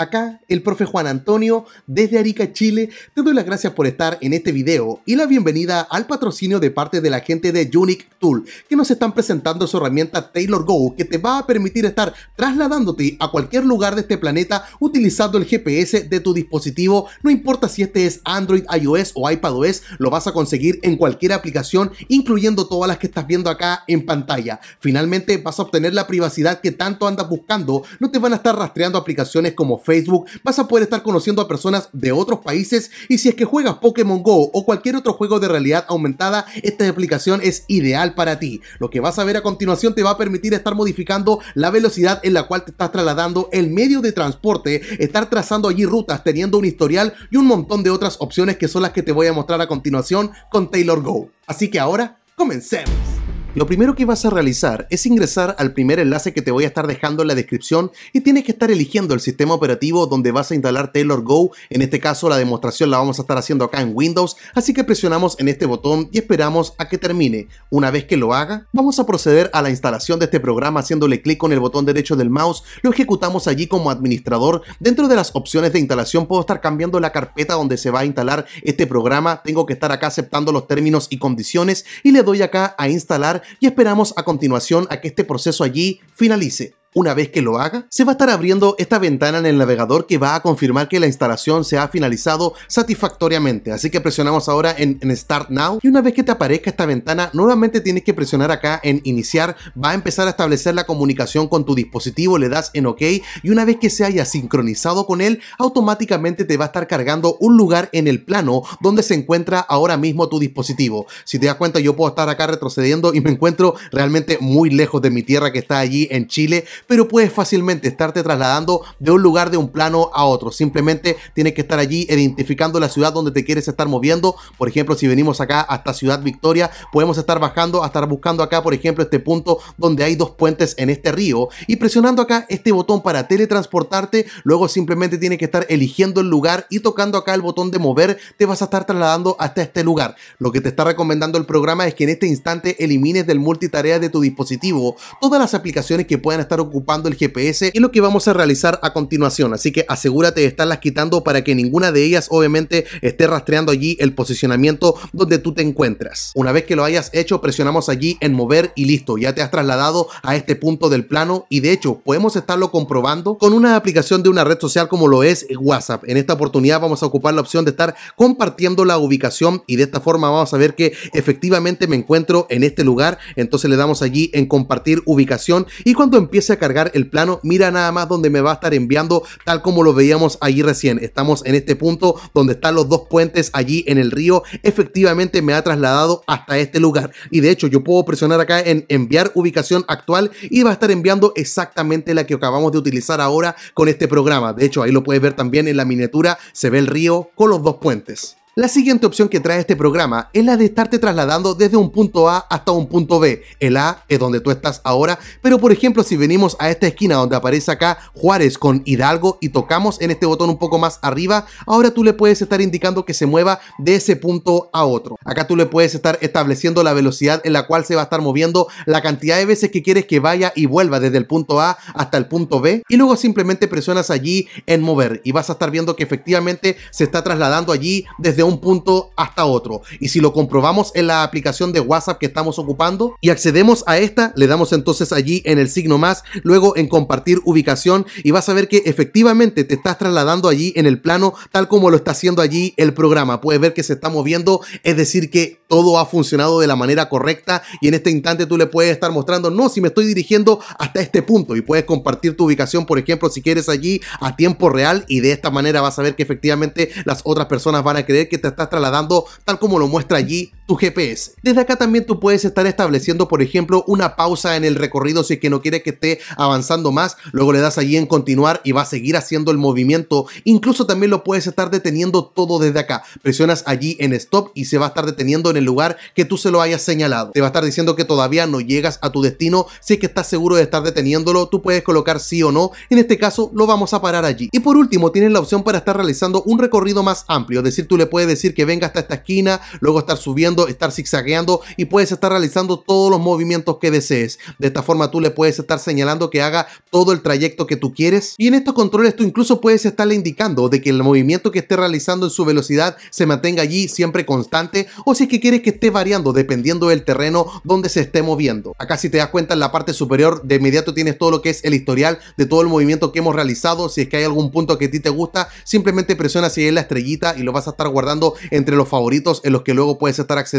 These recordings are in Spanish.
Acá el profe Juan Antonio desde Arica, Chile. Te doy las gracias por estar en este video y la bienvenida al patrocinio de parte de la gente de Unique Tool que nos están presentando su herramienta Taylor Go que te va a permitir estar trasladándote a cualquier lugar de este planeta utilizando el GPS de tu dispositivo. No importa si este es Android, iOS o iPadOS, lo vas a conseguir en cualquier aplicación incluyendo todas las que estás viendo acá en pantalla. Finalmente vas a obtener la privacidad que tanto andas buscando. No te van a estar rastreando aplicaciones como Facebook Facebook, vas a poder estar conociendo a personas de otros países y si es que juegas Pokémon Go o cualquier otro juego de realidad aumentada, esta aplicación es ideal para ti. Lo que vas a ver a continuación te va a permitir estar modificando la velocidad en la cual te estás trasladando, el medio de transporte, estar trazando allí rutas, teniendo un historial y un montón de otras opciones que son las que te voy a mostrar a continuación con Taylor Go. Así que ahora, comencemos. Lo primero que vas a realizar es ingresar al primer enlace que te voy a estar dejando en la descripción y tienes que estar eligiendo el sistema operativo donde vas a instalar Taylor Go. En este caso la demostración la vamos a estar haciendo acá en Windows, así que presionamos en este botón y esperamos a que termine. Una vez que lo haga, vamos a proceder a la instalación de este programa haciéndole clic con el botón derecho del mouse, lo ejecutamos allí como administrador. Dentro de las opciones de instalación puedo estar cambiando la carpeta donde se va a instalar este programa, tengo que estar acá aceptando los términos y condiciones y le doy acá a instalar y esperamos a continuación a que este proceso allí finalice. Una vez que lo haga, se va a estar abriendo esta ventana en el navegador que va a confirmar que la instalación se ha finalizado satisfactoriamente. Así que presionamos ahora en, Start Now y una vez que te aparezca esta ventana, nuevamente tienes que presionar acá en Iniciar. Va a empezar a establecer la comunicación con tu dispositivo, le das en OK y una vez que se haya sincronizado con él, automáticamente te va a estar cargando un lugar en el plano donde se encuentra ahora mismo tu dispositivo. Si te das cuenta, yo puedo estar acá retrocediendo y me encuentro realmente muy lejos de mi tierra que está allí en Chile pero puedes fácilmente estarte trasladando de un lugar de un plano a otro. Simplemente tienes que estar allí identificando la ciudad donde te quieres estar moviendo. Por ejemplo, si venimos acá hasta Ciudad Victoria, podemos estar bajando, a estar buscando acá, por ejemplo, este punto donde hay dos puentes en este río y presionando acá este botón para teletransportarte. Luego simplemente tienes que estar eligiendo el lugar y tocando acá el botón de mover, te vas a estar trasladando hasta este lugar. Lo que te está recomendando el programa es que en este instante elimines del multitarea de tu dispositivo todas las aplicaciones que puedan estar ocupando ocupando el GPS y lo que vamos a realizar a continuación. Así que asegúrate de estarlas quitando para que ninguna de ellas obviamente esté rastreando allí el posicionamiento donde tú te encuentras. Una vez que lo hayas hecho, presionamos allí en mover y listo. Ya te has trasladado a este punto del plano y de hecho podemos estarlo comprobando con una aplicación de una red social como lo es WhatsApp. En esta oportunidad vamos a ocupar la opción de estar compartiendo la ubicación y de esta forma vamos a ver que efectivamente me encuentro en este lugar. Entonces le damos allí en compartir ubicación y cuando empiece a cargar el plano, mira nada más donde me va a estar enviando tal como lo veíamos allí recién. Estamos en este punto donde están los dos puentes allí en el río. Efectivamente me ha trasladado hasta este lugar. Y de hecho yo puedo presionar acá en enviar ubicación actual y va a estar enviando exactamente la que acabamos de utilizar ahora con este programa. De hecho ahí lo puedes ver también en la miniatura. Se ve el río con los dos puentes. La siguiente opción que trae este programa es la de estarte trasladando desde un punto A hasta un punto B. El A es donde tú estás ahora, pero por ejemplo si venimos a esta esquina donde aparece acá Juárez con Hidalgo y tocamos en este botón un poco más arriba, ahora tú le puedes estar indicando que se mueva de ese punto a otro. Acá tú le puedes estar estableciendo la velocidad en la cual se va a estar moviendo, la cantidad de veces que quieres que vaya y vuelva desde el punto A hasta el punto B y luego simplemente presionas allí en mover y vas a estar viendo que efectivamente se está trasladando allí desde un un punto hasta otro. Y si lo comprobamos en la aplicación de WhatsApp que estamos ocupando y accedemos a esta, le damos entonces allí en el signo más, luego en compartir ubicación y vas a ver que efectivamente te estás trasladando allí en el plano tal como lo está haciendo allí el programa. Puedes ver que se está moviendo, es decir que todo ha funcionado de la manera correcta y en este instante tú le puedes estar mostrando, no, si me estoy dirigiendo hasta este punto y puedes compartir tu ubicación, por ejemplo, si quieres allí a tiempo real y de esta manera vas a ver que efectivamente las otras personas van a creer que te estás trasladando, tal como lo muestra allí tu GPS. Desde acá también tú puedes estar estableciendo, por ejemplo, una pausa en el recorrido si es que no quieres que esté avanzando más, luego le das allí en continuar y va a seguir haciendo el movimiento. Incluso también lo puedes estar deteniendo todo desde acá. Presionas allí en stop y se va a estar deteniendo en el lugar que tú se lo hayas señalado. Te va a estar diciendo que todavía no llegas a tu destino, si es que estás seguro de estar deteniéndolo, tú puedes colocar sí o no. En este caso lo vamos a parar allí. Y por último, tienes la opción para estar realizando un recorrido más amplio, es decir, tú le puedes decir que venga hasta esta esquina, luego estar subiendo estar zigzagueando y puedes estar realizando todos los movimientos que desees. De esta forma tú le puedes estar señalando que haga todo el trayecto que tú quieres. Y en estos controles tú incluso puedes estarle indicando de que el movimiento que esté realizando en su velocidad se mantenga allí siempre constante o si es que quieres que esté variando dependiendo del terreno donde se esté moviendo. Acá si te das cuenta en la parte superior de inmediato tienes todo lo que es el historial de todo el movimiento que hemos realizado. Si es que hay algún punto que a ti te gusta, simplemente presiona si es la estrellita y lo vas a estar guardando entre los favoritos en los que luego puedes estar accediendo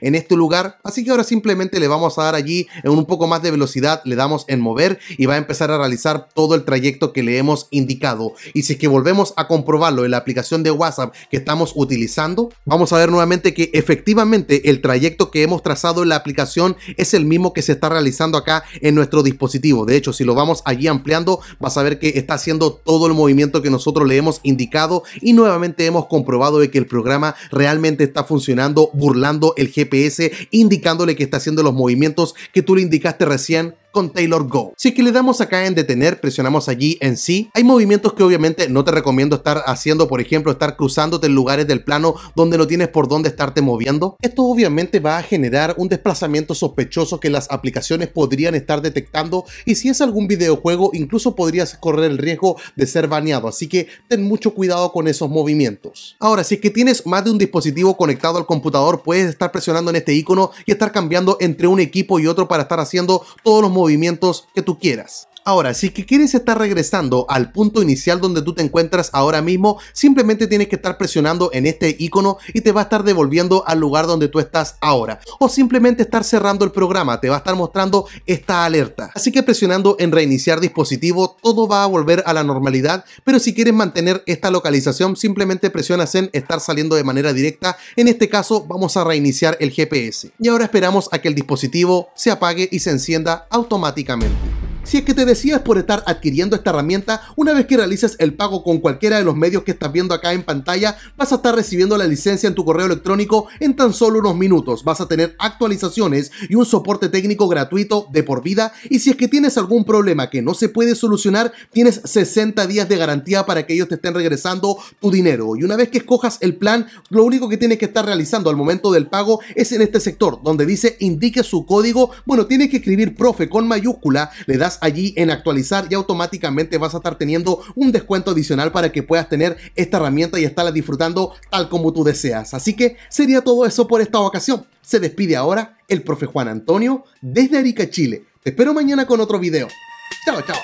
en este lugar. Así que ahora simplemente le vamos a dar allí en un poco más de velocidad, le damos en mover y va a empezar a realizar todo el trayecto que le hemos indicado. Y si es que volvemos a comprobarlo en la aplicación de WhatsApp que estamos utilizando, vamos a ver nuevamente que efectivamente el trayecto que hemos trazado en la aplicación es el mismo que se está realizando acá en nuestro dispositivo. De hecho, si lo vamos allí ampliando, vas a ver que está haciendo todo el movimiento que nosotros le hemos indicado y nuevamente hemos comprobado de que el programa realmente está funcionando burlando el GPS indicándole que está haciendo los movimientos que tú le indicaste recién con Taylor Go. Si que le damos acá en detener, presionamos allí en sí, hay movimientos que obviamente no te recomiendo estar haciendo, por ejemplo, estar cruzándote en lugares del plano donde no tienes por dónde estarte moviendo. Esto obviamente va a generar un desplazamiento sospechoso que las aplicaciones podrían estar detectando y si es algún videojuego incluso podrías correr el riesgo de ser baneado, así que ten mucho cuidado con esos movimientos. Ahora, si es que tienes más de un dispositivo conectado al computador, puedes estar presionando en este icono y estar cambiando entre un equipo y otro para estar haciendo todos los movimientos que tú quieras. Ahora, si que quieres estar regresando al punto inicial donde tú te encuentras ahora mismo, simplemente tienes que estar presionando en este icono y te va a estar devolviendo al lugar donde tú estás ahora. O simplemente estar cerrando el programa, te va a estar mostrando esta alerta. Así que presionando en reiniciar dispositivo, todo va a volver a la normalidad, pero si quieres mantener esta localización, simplemente presionas en estar saliendo de manera directa. En este caso, vamos a reiniciar el GPS. Y ahora esperamos a que el dispositivo se apague y se encienda automáticamente si es que te decías por estar adquiriendo esta herramienta, una vez que realices el pago con cualquiera de los medios que estás viendo acá en pantalla, vas a estar recibiendo la licencia en tu correo electrónico en tan solo unos minutos. Vas a tener actualizaciones y un soporte técnico gratuito de por vida y si es que tienes algún problema que no se puede solucionar, tienes 60 días de garantía para que ellos te estén regresando tu dinero. Y una vez que escojas el plan, lo único que tienes que estar realizando al momento del pago es en este sector donde dice indique su código. Bueno, tienes que escribir profe con mayúscula, le das allí en actualizar y automáticamente vas a estar teniendo un descuento adicional para que puedas tener esta herramienta y estarla disfrutando tal como tú deseas. Así que sería todo eso por esta ocasión. Se despide ahora el profe Juan Antonio desde Arica, Chile. Te espero mañana con otro video. Chao, chao.